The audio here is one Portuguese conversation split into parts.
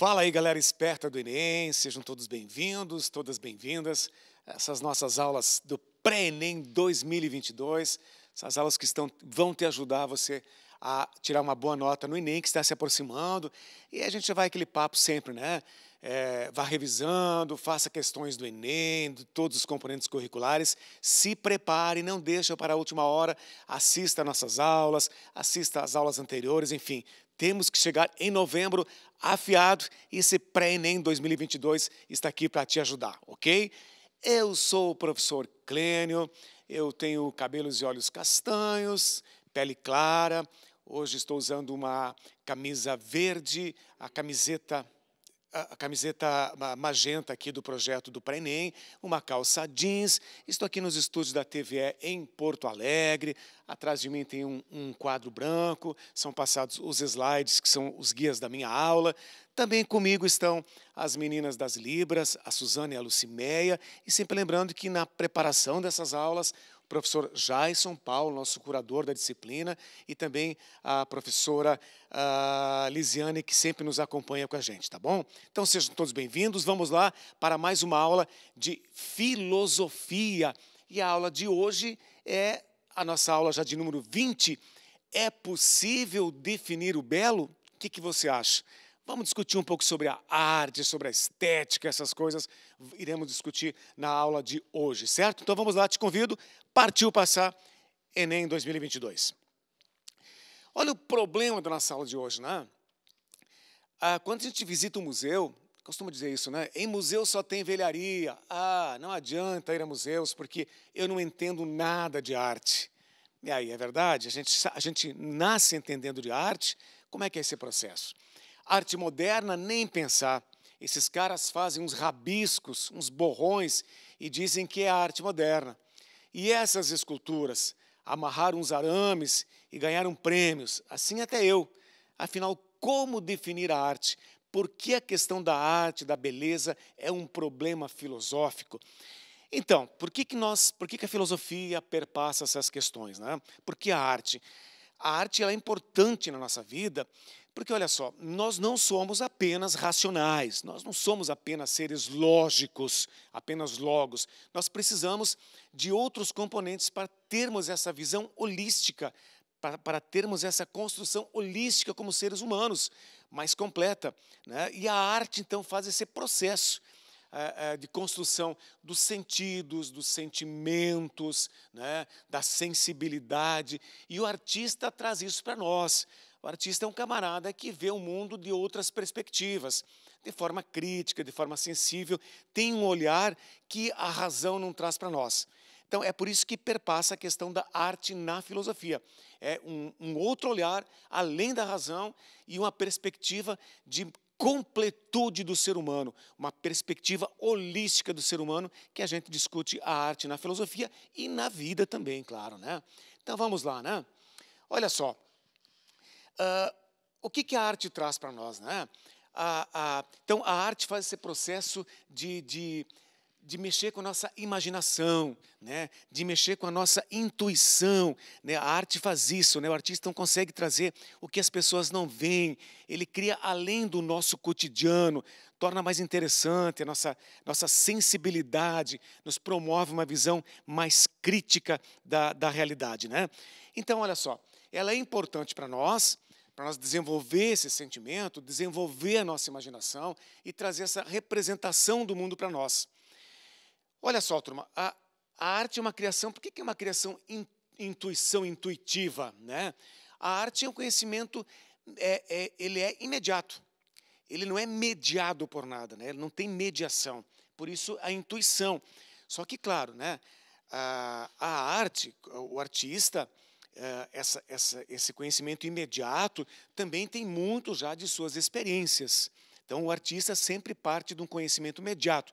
Fala aí, galera esperta do Enem, sejam todos bem-vindos, todas bem-vindas. Essas nossas aulas do Pré-ENEM 2022, essas aulas que estão, vão te ajudar você a tirar uma boa nota no Enem, que está se aproximando. E a gente vai aquele papo sempre, né? É, vá revisando, faça questões do Enem, de todos os componentes curriculares, se prepare, não deixe para a última hora, assista nossas aulas, assista às aulas anteriores, enfim, temos que chegar em novembro afiado e esse pré-ENEM 2022 está aqui para te ajudar, ok? Eu sou o professor Clênio, eu tenho cabelos e olhos castanhos, pele clara, hoje estou usando uma camisa verde, a camiseta a camiseta magenta aqui do projeto do Prenem, uma calça jeans. Estou aqui nos estúdios da TVE em Porto Alegre. Atrás de mim tem um, um quadro branco, são passados os slides, que são os guias da minha aula. Também comigo estão as meninas das Libras, a Suzana e a Lucimeia. E sempre lembrando que na preparação dessas aulas, professor Jaison Paulo, nosso curador da disciplina, e também a professora a ah, Lisiane, que sempre nos acompanha com a gente, tá bom? Então sejam todos bem-vindos. Vamos lá para mais uma aula de filosofia. E a aula de hoje é a nossa aula já de número 20. É possível definir o belo? O que, que você acha? Vamos discutir um pouco sobre a arte, sobre a estética, essas coisas iremos discutir na aula de hoje, certo? Então vamos lá, te convido partiu passar Enem 2022. Olha o problema da nossa aula de hoje, né? Ah, quando a gente visita um museu, costumo dizer isso, né? Em museu só tem velharia. Ah, não adianta ir a museus porque eu não entendo nada de arte. E aí, é verdade? A gente, a gente nasce entendendo de arte. Como é que é esse processo? Arte moderna, nem pensar. Esses caras fazem uns rabiscos, uns borrões e dizem que é arte moderna. E essas esculturas amarraram os arames e ganharam prêmios, assim até eu. Afinal, como definir a arte? Por que a questão da arte, da beleza, é um problema filosófico? Então, por que, que, nós, por que, que a filosofia perpassa essas questões? Né? Por que a arte? A arte ela é importante na nossa vida porque olha só, nós não somos apenas racionais, nós não somos apenas seres lógicos, apenas logos. Nós precisamos de outros componentes para termos essa visão holística, para, para termos essa construção holística como seres humanos, mais completa. Né? E a arte, então, faz esse processo eh, eh, de construção dos sentidos, dos sentimentos, né, da sensibilidade. E o artista traz isso para nós. O artista é um camarada que vê o mundo de outras perspectivas, de forma crítica, de forma sensível, tem um olhar que a razão não traz para nós. Então, é por isso que perpassa a questão da arte na filosofia. É um, um outro olhar, além da razão, e uma perspectiva de completude do ser humano, uma perspectiva holística do ser humano que a gente discute a arte na filosofia e na vida também, claro, né? Então vamos lá, né? Olha só, Uh, o que, que a arte traz para nós? Né? A, a, então, a arte faz esse processo de, de, de mexer com a nossa imaginação, né? de mexer com a nossa intuição. Né? A arte faz isso, né? o artista não consegue trazer o que as pessoas não veem, ele cria além do nosso cotidiano, torna mais interessante a nossa, nossa sensibilidade, nos promove uma visão mais crítica da, da realidade. Né? Então, olha só, ela é importante para nós, para nós desenvolver esse sentimento, desenvolver a nossa imaginação e trazer essa representação do mundo para nós. Olha só, turma, a, a arte é uma criação. Por que, que é uma criação in, intuição intuitiva? Né? A arte é um conhecimento, é, é, ele é imediato. Ele não é mediado por nada, né? ele não tem mediação. Por isso, a intuição. Só que, claro, né? a, a arte, o artista, eh, essa, essa, esse conhecimento imediato também tem muito já de suas experiências. Então, o artista sempre parte de um conhecimento imediato.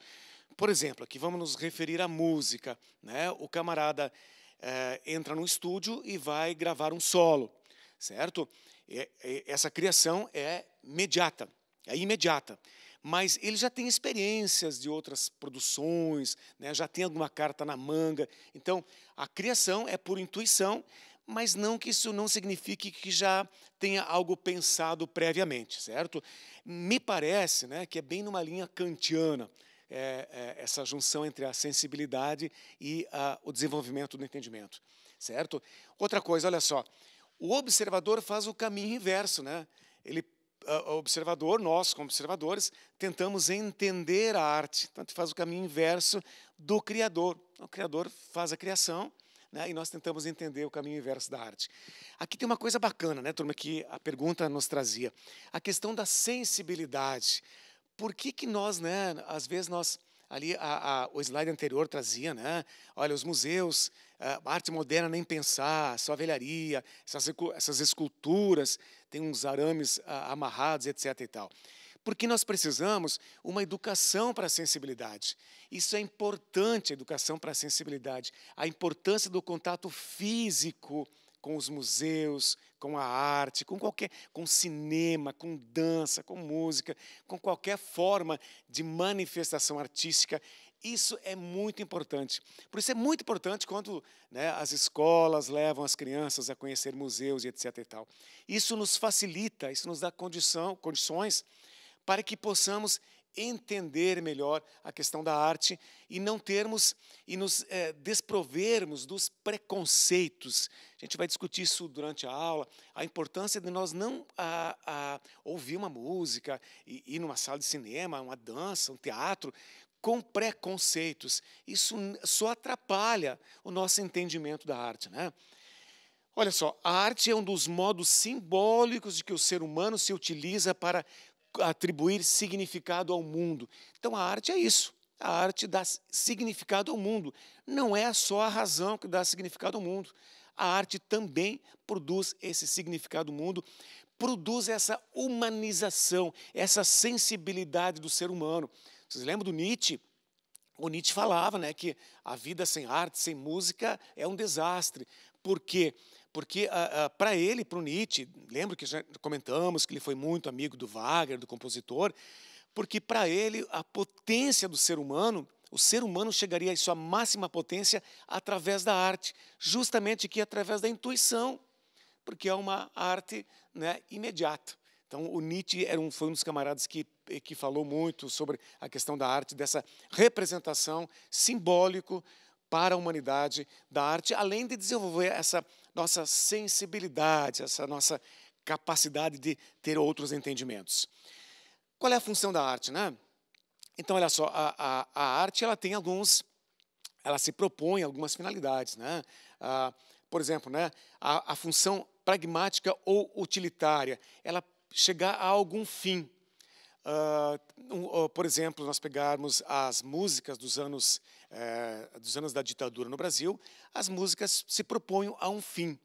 Por exemplo, aqui vamos nos referir à música. Né? O camarada é, entra no estúdio e vai gravar um solo, certo? E, e, essa criação é imediata, é imediata. Mas ele já tem experiências de outras produções, né? já tem alguma carta na manga. Então, a criação é por intuição, mas não que isso não signifique que já tenha algo pensado previamente, certo? Me parece né, que é bem numa linha kantiana é, é, essa junção entre a sensibilidade e a, o desenvolvimento do entendimento, certo? Outra coisa, olha só, o observador faz o caminho inverso, né? Ele o observador, nós como observadores, tentamos entender a arte. Então, faz o caminho inverso do Criador. O Criador faz a criação, né? e nós tentamos entender o caminho inverso da arte. Aqui tem uma coisa bacana, né, turma, que a pergunta nos trazia. A questão da sensibilidade. Por que, que nós, né, às vezes nós ali a, a, o slide anterior trazia, né? Olha, os museus, eh, arte moderna nem pensar, só velharia, essas, essas esculturas, tem uns arames a, ah, amarrados, etc. E tal. Porque nós precisamos uma educação para a sensibilidade. Isso é importante, a educação para a sensibilidade. A importância do contato físico com os museus, com a arte, com qualquer, com cinema, com dança, com música, com qualquer forma de manifestação artística. Isso é muito importante. Por isso é muito importante quando né, as escolas levam as crianças a conhecer museus e etc. E tal. Isso nos facilita, isso nos dá condição, condições para que possamos entender melhor a questão da arte e não termos e nos é, desprovermos dos preconceitos. A gente vai discutir isso durante a aula, a importância de nós não a, a, ouvir uma música, e, ir numa sala de cinema, uma dança, um teatro, com preconceitos. Isso só atrapalha o nosso entendimento da arte, né? Olha só, a arte é um dos modos simbólicos de que o ser humano se utiliza para atribuir significado ao mundo. Então a arte é isso. A arte dá significado ao mundo. Não é só a razão que dá significado ao mundo. A arte também produz esse significado ao mundo, produz essa humanização, essa sensibilidade do ser humano. Vocês lembram do Nietzsche? O Nietzsche falava né, que a vida sem arte, sem música, é um desastre. Por quê? Porque porque ah, ah, para ele, para o Nietzsche, lembro que já comentamos que ele foi muito amigo do Wagner, do compositor, porque para ele a potência do ser humano, o ser humano chegaria à sua máxima potência através da arte, justamente que através da intuição, porque é uma arte né, imediata. Então, o Nietzsche era um, foi um dos camaradas que, que falou muito sobre a questão da arte, dessa representação simbólico para a humanidade da arte, além de desenvolver essa nossa sensibilidade, essa nossa capacidade de ter outros entendimentos. Qual é a função da arte, né? Então, olha só, a, a, a arte ela tem alguns, ela se propõe algumas finalidades, né? Ah, por exemplo, né, a, a função pragmática ou utilitária, ela chegar a algum fim. Uh, um, uh, por exemplo, nós pegarmos as músicas dos anos é, dos anos da ditadura no Brasil, as músicas se propõem a um fim.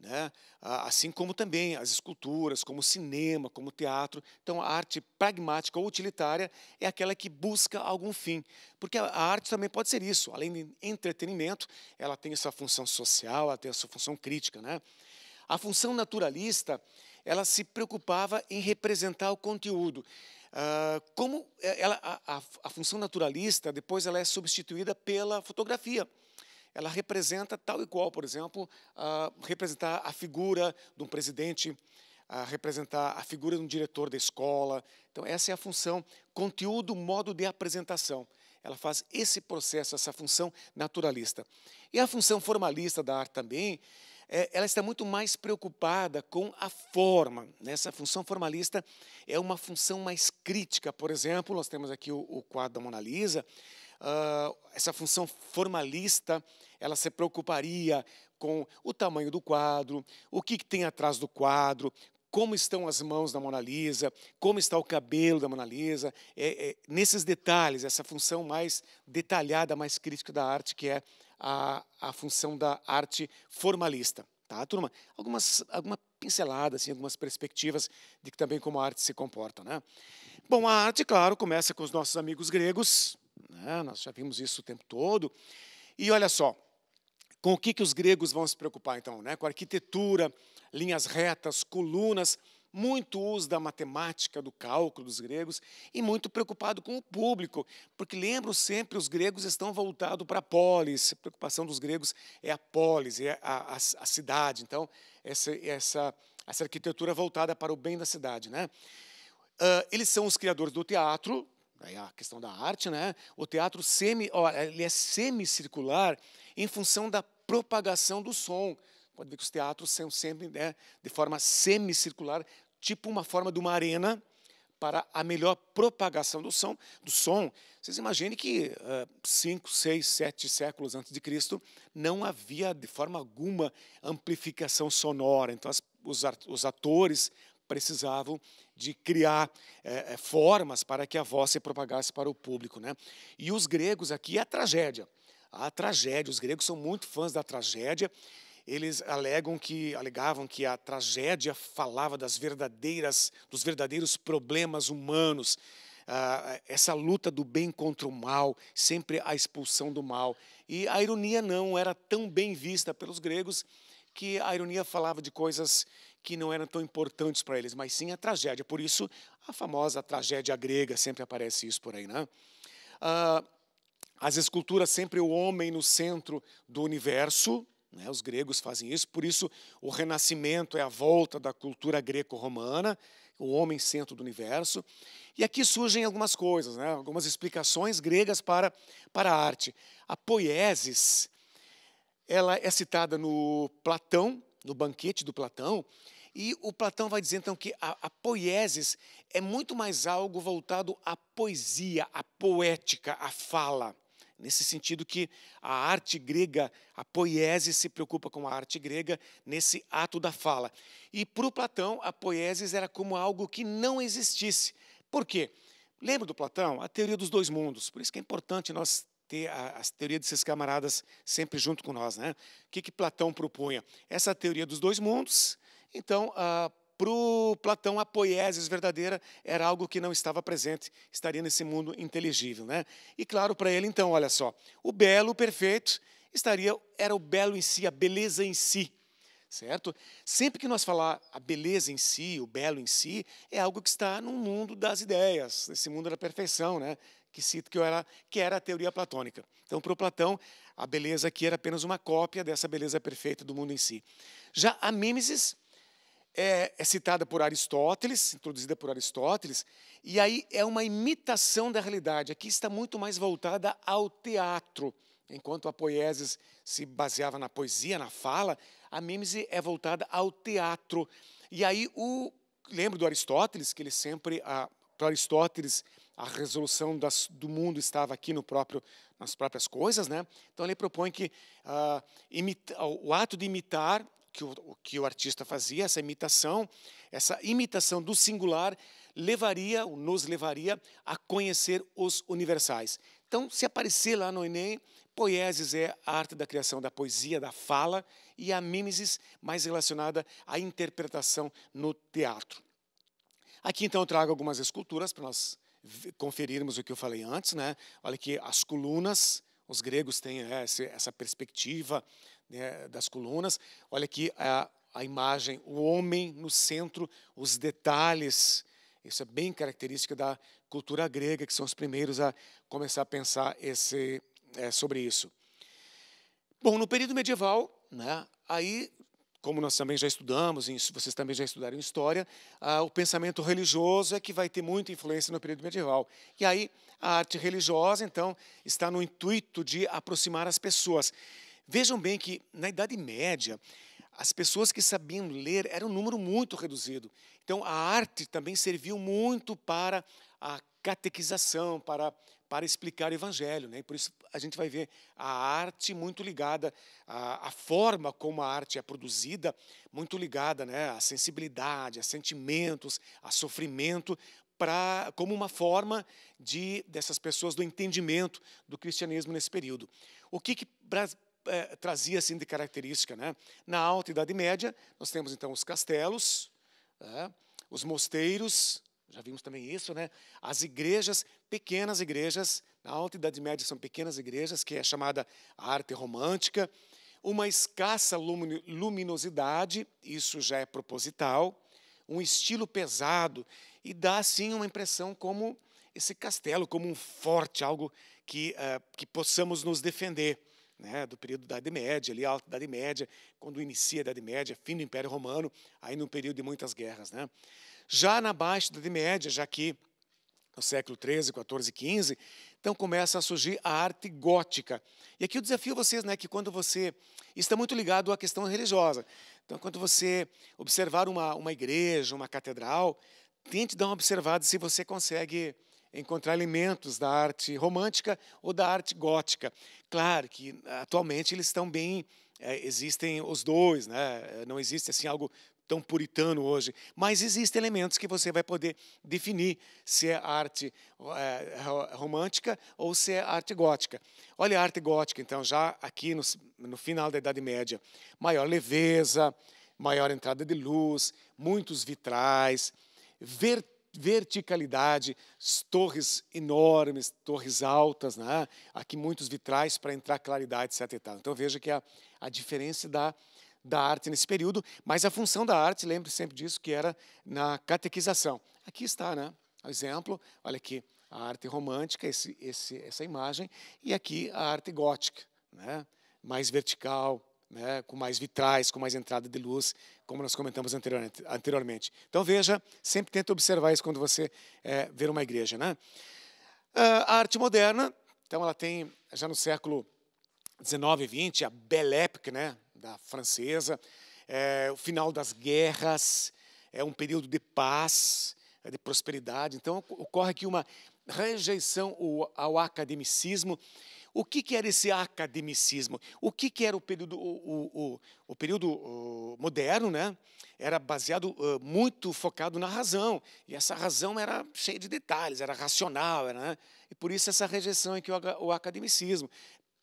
Né? Assim como também as esculturas, como o cinema, como o teatro. Então, a arte pragmática ou utilitária é aquela que busca algum fim. Porque a arte também pode ser isso. Além de entretenimento, ela tem essa função social, ela tem essa função crítica. Né? A função naturalista ela se preocupava em representar o conteúdo. Uh, como é, ela, a, a, função naturalista depois ela é substituída pela fotografia. Ela representa tal e qual, por exemplo, uh, representar a figura de um presidente, uh, representar a figura de um diretor da escola. Então essa é a função conteúdo, modo de apresentação. Ela faz esse processo, essa função naturalista. E a função formalista da arte também é, ela está muito mais preocupada com a forma. Né? Essa função formalista é uma função mais crítica. Por exemplo, nós temos aqui o, o quadro da Mona Lisa. Uh, essa função formalista, ela se preocuparia com o tamanho do quadro, o que, que tem atrás do quadro, como estão as mãos da Mona Lisa, como está o cabelo da Mona Lisa, é, é, nesses detalhes, essa função mais detalhada, mais crítica da arte, que é a, a função da arte formalista. Tá, turma? Algumas, alguma pincelada, assim, algumas perspectivas de que também como a arte se comporta. Né? Bom, a arte, claro, começa com os nossos amigos gregos. Né? Nós já vimos isso o tempo todo. E olha só, com o que, que os gregos vão se preocupar, então? Né? Com arquitetura, linhas retas, colunas muito uso da matemática, do cálculo dos gregos e muito preocupado com o público, porque lembro sempre os gregos estão voltados para a polis, a preocupação dos gregos é a polis, é a, a, a cidade, então essa, essa, essa arquitetura voltada para o bem da cidade. Né? Uh, eles são os criadores do teatro, daí a questão da arte, né? o teatro semi, ó, ele é semicircular em função da propagação do som, pode ver que os teatros são sempre né, de forma semicircular, tipo uma forma de uma arena para a melhor propagação do som. Do som. Vocês imaginem que uh, cinco, seis, sete séculos antes de Cristo não havia de forma alguma amplificação sonora. Então as, os, os atores precisavam de criar eh, eh, formas para que a voz se propagasse para o público. Né? E os gregos aqui, é a tragédia. A tragédia, os gregos são muito fãs da tragédia eles alegam que alegavam que a tragédia falava das verdadeiras dos verdadeiros problemas humanos ah, essa luta do bem contra o mal sempre a expulsão do mal e a ironia não era tão bem vista pelos gregos que a ironia falava de coisas que não eram tão importantes para eles mas sim a tragédia por isso a famosa tragédia grega sempre aparece isso por aí né ah, as esculturas sempre o homem no centro do universo né? Os gregos fazem isso, por isso o renascimento é a volta da cultura greco-romana, o homem centro do universo. E aqui surgem algumas coisas, né? algumas explicações gregas para, para a arte. A poiesis, ela é citada no Platão, no banquete do Platão, e o Platão vai dizer então que a, a poiesis é muito mais algo voltado à poesia, à poética, à fala. Nesse sentido que a arte grega, a poiese se preocupa com a arte grega nesse ato da fala. E para o Platão, a poiesis era como algo que não existisse. Por quê? Lembra do Platão? A teoria dos dois mundos. Por isso que é importante nós ter a, a teoria desses camaradas sempre junto com nós. Né? O que, que Platão propunha? Essa teoria dos dois mundos. Então, a para o Platão, a poiesis verdadeira era algo que não estava presente, estaria nesse mundo inteligível. Né? E claro, para ele, então, olha só, o belo, o perfeito, estaria, era o belo em si, a beleza em si. Certo? Sempre que nós falar a beleza em si, o belo em si, é algo que está no mundo das ideias, nesse mundo da perfeição, né? que cito que era, que era a teoria platônica. Então, para o Platão, a beleza aqui era apenas uma cópia dessa beleza perfeita do mundo em si. Já a Mimesis é, é citada por Aristóteles, introduzida por Aristóteles, e aí é uma imitação da realidade. Aqui está muito mais voltada ao teatro. Enquanto a poiesis se baseava na poesia, na fala, a mímese é voltada ao teatro. E aí o lembro do Aristóteles que ele sempre para Aristóteles a resolução das, do mundo estava aqui no próprio nas próprias coisas, né? Então ele propõe que ah, imita, o ato de imitar que o, o que o artista fazia, essa imitação, essa imitação do singular levaria, nos levaria a conhecer os universais. Então, se aparecer lá no Enem, Poieses é a arte da criação da poesia, da fala, e a mimesis mais relacionada à interpretação no teatro. Aqui, então, eu trago algumas esculturas para nós conferirmos o que eu falei antes. Né? Olha aqui, as colunas, os gregos têm né, essa perspectiva, né, das colunas. Olha aqui a, a imagem, o homem no centro, os detalhes. Isso é bem característico da cultura grega, que são os primeiros a começar a pensar esse, é, sobre isso. Bom, no período medieval, né, aí, como nós também já estudamos, e vocês também já estudaram história, ah, o pensamento religioso é que vai ter muita influência no período medieval. E aí, a arte religiosa, então, está no intuito de aproximar as pessoas. Vejam bem que na Idade Média, as pessoas que sabiam ler eram um número muito reduzido. Então, a arte também serviu muito para a catequização, para, para explicar o evangelho. Né? Por isso, a gente vai ver a arte muito ligada, à, à forma como a arte é produzida, muito ligada né, à sensibilidade, a sentimentos, a sofrimento, para como uma forma de dessas pessoas do entendimento do cristianismo nesse período. O que, que é, trazia assim de característica. Né? Na Alta Idade Média, nós temos então os castelos, é, os mosteiros, já vimos também isso, né? as igrejas, pequenas igrejas, na Alta Idade Média são pequenas igrejas, que é chamada arte romântica, uma escassa luminosidade, isso já é proposital, um estilo pesado, e dá, assim, uma impressão como esse castelo, como um forte, algo que, é, que possamos nos defender né, do período da Idade Média, ali, Alta Idade Média, quando inicia a Idade Média, fim do Império Romano, aí num período de muitas guerras. Né? Já na Baixa Idade Média, já que no século XIII, XIV e XV, então começa a surgir a arte gótica. E aqui eu desafio vocês, né, que quando você está muito ligado à questão religiosa, então quando você observar uma, uma igreja, uma catedral, tente dar uma observada se você consegue encontrar elementos da arte romântica ou da arte gótica. Claro que atualmente eles estão bem, é, existem os dois, né? É, não existe assim algo tão puritano hoje, mas existem elementos que você vai poder definir se é arte é, romântica ou se é arte gótica. Olha a arte gótica, então, já aqui no, no final da Idade Média, maior leveza, maior entrada de luz, muitos vitrais, vertentes verticalidade, torres enormes, torres altas, né? aqui muitos vitrais para entrar claridade, etc. Então veja que a, a diferença da, da arte nesse período, mas a função da arte, lembre sempre disso, que era na catequização. Aqui está, né? O exemplo, olha aqui, a arte romântica, esse, esse, essa imagem, e aqui a arte gótica, né? mais vertical, né, com mais vitrais, com mais entrada de luz, como nós comentamos anteriormente. Então veja, sempre tenta observar isso quando você é, ver uma igreja. Né? Ah, a arte moderna, então ela tem já no século 19 e 20 a Belle Époque, né, da francesa, é, o final das guerras, é um período de paz, é, de prosperidade. Então ocorre aqui uma rejeição ao academicismo o que, que era esse academicismo? O que, que era o período, o, o, o período moderno, né? Era baseado muito focado na razão. E essa razão era cheia de detalhes, era racional. Era, né? E por isso essa rejeição aqui ao academicismo.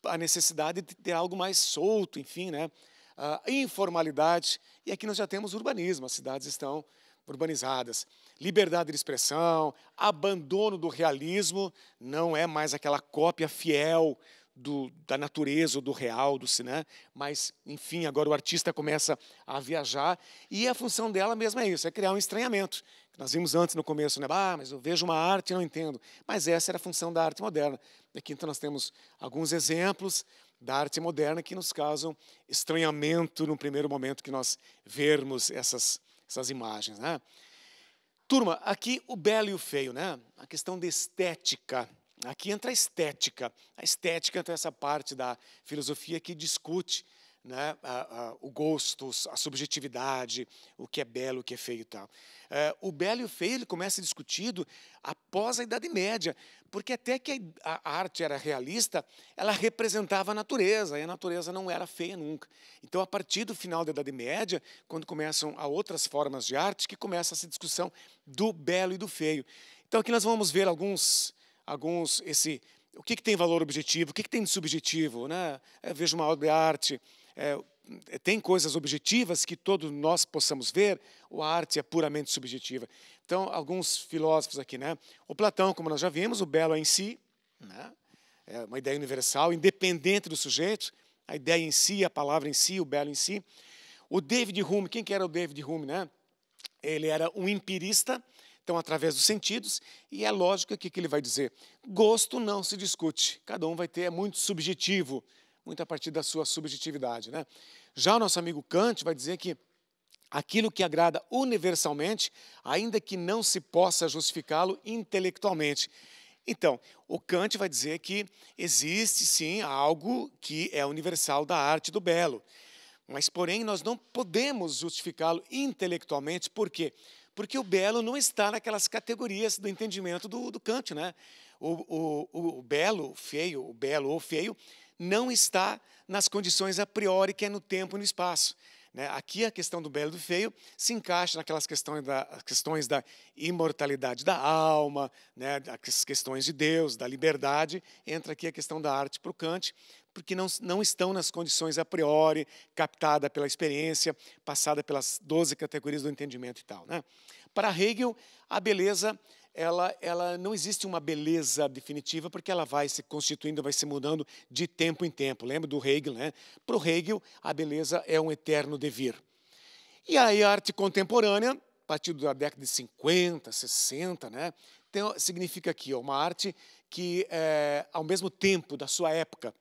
A necessidade de ter algo mais solto, enfim, né? A ah, informalidade. E aqui nós já temos urbanismo, as cidades estão urbanizadas. Liberdade de expressão, abandono do realismo, não é mais aquela cópia fiel do, da natureza, do real, do cinema, mas, enfim, agora o artista começa a viajar e a função dela mesma é isso, é criar um estranhamento. Nós vimos antes no começo, né? Ah, mas eu vejo uma arte e não entendo. Mas essa era a função da arte moderna. Aqui então nós temos alguns exemplos da arte moderna que nos causam estranhamento no primeiro momento que nós vermos essas essas imagens, né? Turma, aqui o belo e o feio, né? A questão da estética. Aqui entra a estética. A estética entra essa parte da filosofia que discute né, a, a, o gosto, a subjetividade, o que é belo, o que é feio e tal. É, o belo e o feio ele começa discutido após a Idade Média, porque até que a, a arte era realista, ela representava a natureza, e a natureza não era feia nunca. Então, a partir do final da Idade Média, quando começam a outras formas de arte, que começa essa discussão do belo e do feio. Então, aqui nós vamos ver alguns, alguns esse o que, que tem valor objetivo, o que, que tem de subjetivo, né? Eu vejo uma obra de arte, é, tem coisas objetivas que todos nós possamos ver, ou a arte é puramente subjetiva. Então, alguns filósofos aqui, né? O Platão, como nós já vimos, o belo é em si, né? é uma ideia universal, independente do sujeito, a ideia em si, a palavra em si, o belo em si. O David Hume, quem que era o David Hume, né? Ele era um empirista, então através dos sentidos, e é lógico que, que ele vai dizer, gosto não se discute, cada um vai ter, é muito subjetivo, muito a partir da sua subjetividade. Né? Já o nosso amigo Kant vai dizer que aquilo que agrada universalmente, ainda que não se possa justificá-lo intelectualmente. Então, o Kant vai dizer que existe sim algo que é universal da arte do belo, mas porém nós não podemos justificá-lo intelectualmente, por quê? Porque o belo não está naquelas categorias do entendimento do, do Kant, né? O, o, o belo, o feio, o belo ou feio, não está nas condições a priori, que é no tempo e no espaço. Né? Aqui a questão do belo e do feio se encaixa naquelas questões da, questões da imortalidade da alma, né, as questões de Deus, da liberdade. Entra aqui a questão da arte para o Kant, porque não, não estão nas condições a priori, captada pela experiência, passada pelas 12 categorias do entendimento e tal. Né? Para Hegel, a beleza ela, ela não existe uma beleza definitiva, porque ela vai se constituindo, vai se mudando de tempo em tempo. Lembra do Hegel, né? Para o Hegel, a beleza é um eterno devir. E aí a arte contemporânea, a partir da década de 50, 60, né? significa aqui ó, uma arte que, é, ao mesmo tempo da sua época,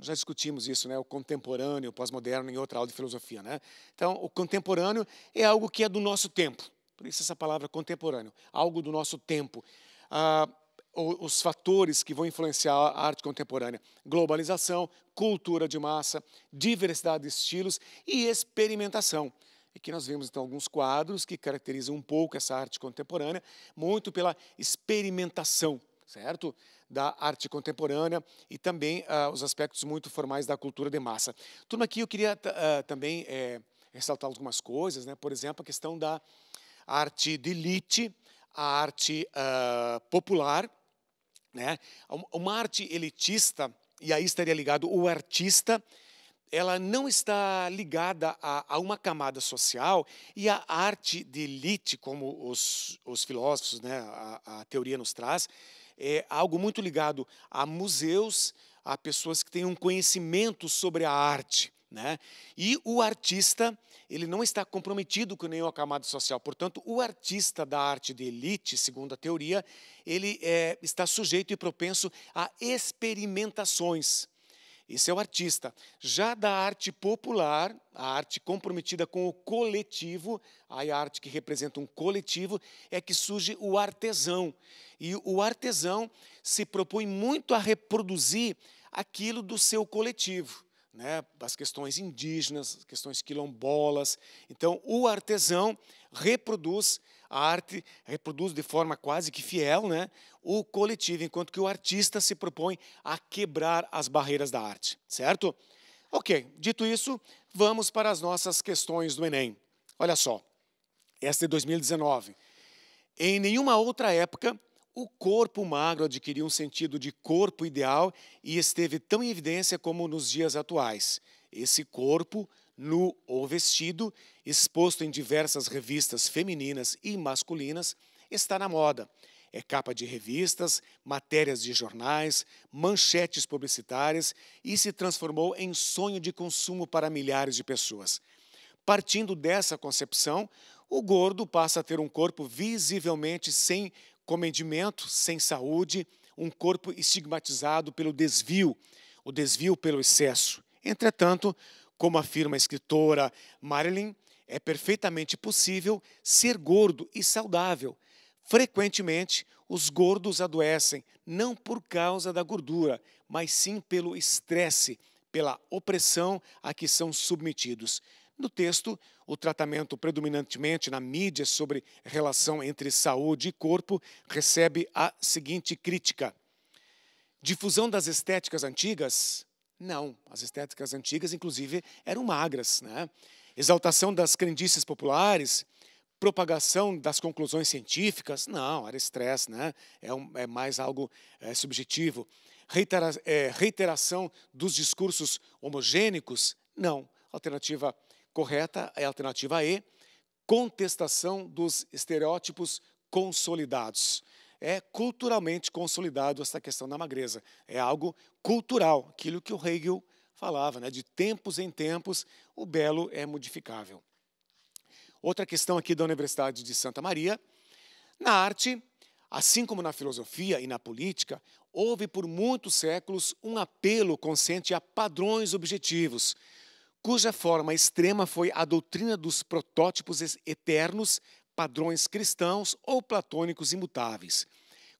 já discutimos isso, né? O contemporâneo, o pós-moderno, em outra aula de filosofia, né? Então, o contemporâneo é algo que é do nosso tempo. Por isso essa palavra contemporâneo, algo do nosso tempo. Ah, os fatores que vão influenciar a arte contemporânea: globalização, cultura de massa, diversidade de estilos e experimentação. E que nós vemos então alguns quadros que caracterizam um pouco essa arte contemporânea, muito pela experimentação, certo? Da arte contemporânea e também ah, os aspectos muito formais da cultura de massa. Turma, aqui eu queria ah, também é, ressaltar algumas coisas, né? por exemplo, a questão da a arte de elite, a arte uh, popular, né? uma arte elitista, e aí estaria ligado o artista, ela não está ligada a, a, uma camada social e a arte de elite, como os, os filósofos, né, a, a, teoria nos traz, é algo muito ligado a museus, a pessoas que têm um conhecimento sobre a arte. Né? E o artista, ele não está comprometido com nenhuma camada social. Portanto, o artista da arte de elite, segundo a teoria, ele é, está sujeito e propenso a experimentações. Esse é o artista. Já da arte popular, a arte comprometida com o coletivo, a arte que representa um coletivo, é que surge o artesão. E o artesão se propõe muito a reproduzir aquilo do seu coletivo né, as questões indígenas, questões quilombolas. Então, o artesão reproduz a arte, reproduz de forma quase que fiel né, o coletivo, enquanto que o artista se propõe a quebrar as barreiras da arte, certo? Ok, dito isso, vamos para as nossas questões do Enem. Olha só, esta é 2019. Em nenhuma outra época o corpo magro adquiriu um sentido de corpo ideal e esteve tão em evidência como nos dias atuais. Esse corpo, nu ou vestido, exposto em diversas revistas femininas e masculinas, está na moda. É capa de revistas, matérias de jornais, manchetes publicitárias e se transformou em sonho de consumo para milhares de pessoas. Partindo dessa concepção, o gordo passa a ter um corpo visivelmente sem comedimento sem saúde, um corpo estigmatizado pelo desvio, o desvio pelo excesso. Entretanto, como afirma a escritora Marilyn, é perfeitamente possível ser gordo e saudável. Frequentemente, os gordos adoecem não por causa da gordura, mas sim pelo estresse, pela opressão a que são submetidos. No texto, o tratamento predominantemente na mídia sobre relação entre saúde e corpo recebe a seguinte crítica: difusão das estéticas antigas? Não, as estéticas antigas, inclusive, eram magras. Né? Exaltação das crendices populares? propagação das conclusões científicas? Não, era estresse, né? É, um, é, mais algo é, subjetivo. Reitera, é, reiteração dos discursos homogênicos? Não. Alternativa correta é a alternativa E, contestação dos estereótipos consolidados. É culturalmente consolidado essa questão da magreza. É algo cultural, aquilo que o Hegel falava, né? de tempos em tempos, o belo é modificável. Outra questão aqui da Universidade de Santa Maria. Na arte, assim como na filosofia e na política, houve por muitos séculos um apelo consciente a padrões objetivos, cuja forma extrema foi a doutrina dos protótipos eternos, padrões cristãos ou platônicos imutáveis,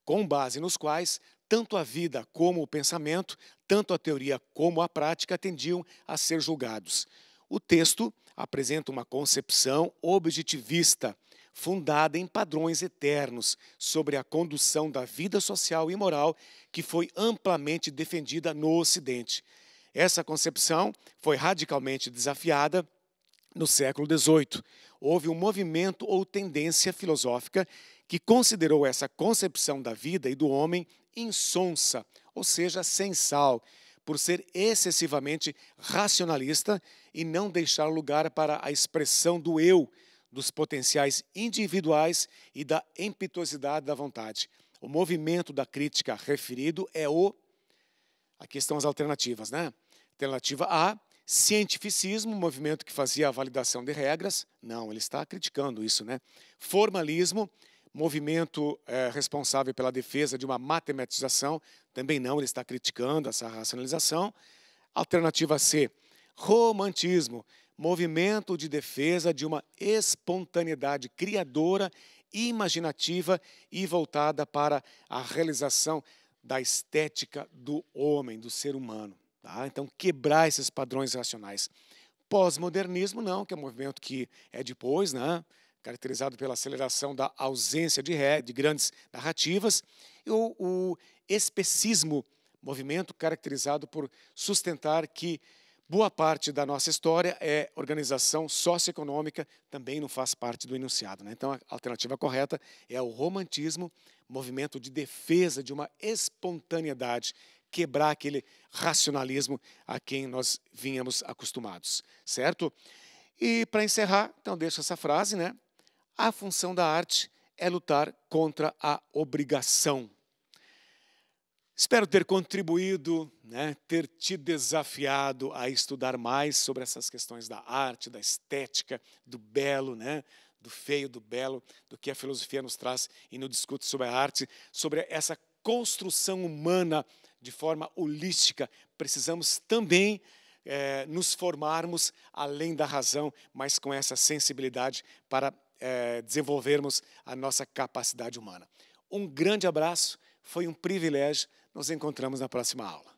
com base nos quais tanto a vida como o pensamento, tanto a teoria como a prática tendiam a ser julgados. O texto apresenta uma concepção objetivista, fundada em padrões eternos sobre a condução da vida social e moral que foi amplamente defendida no Ocidente. Essa concepção foi radicalmente desafiada no século XVIII. Houve um movimento ou tendência filosófica que considerou essa concepção da vida e do homem insonsa, ou seja, sem sal, por ser excessivamente racionalista e não deixar lugar para a expressão do eu, dos potenciais individuais e da impetuosidade da vontade. O movimento da crítica referido é o Aqui estão as alternativas, né? Alternativa A, cientificismo, movimento que fazia a validação de regras. Não, ele está criticando isso, né? Formalismo, movimento é, responsável pela defesa de uma matematização. Também não, ele está criticando essa racionalização. Alternativa C, romantismo, movimento de defesa de uma espontaneidade criadora, imaginativa e voltada para a realização da estética do homem, do ser humano. Tá? Então, quebrar esses padrões racionais. Pós-modernismo, não, que é um movimento que é depois, né? caracterizado pela aceleração da ausência de, ré, de grandes narrativas, e o, o especismo, movimento caracterizado por sustentar que Boa parte da nossa história é organização socioeconômica, também não faz parte do enunciado. Né? Então, a alternativa correta é o romantismo, movimento de defesa de uma espontaneidade, quebrar aquele racionalismo a quem nós vínhamos acostumados, certo? E para encerrar, então deixo essa frase, né? A função da arte é lutar contra a obrigação. Espero ter contribuído, né, ter te desafiado a estudar mais sobre essas questões da arte, da estética, do belo, né, do feio, do belo, do que a filosofia nos traz e nos discute sobre a arte, sobre essa construção humana de forma holística. Precisamos também é, nos formarmos além da razão, mas com essa sensibilidade para é, desenvolvermos a nossa capacidade humana. Um grande abraço, foi um privilégio nos encontramos na próxima aula.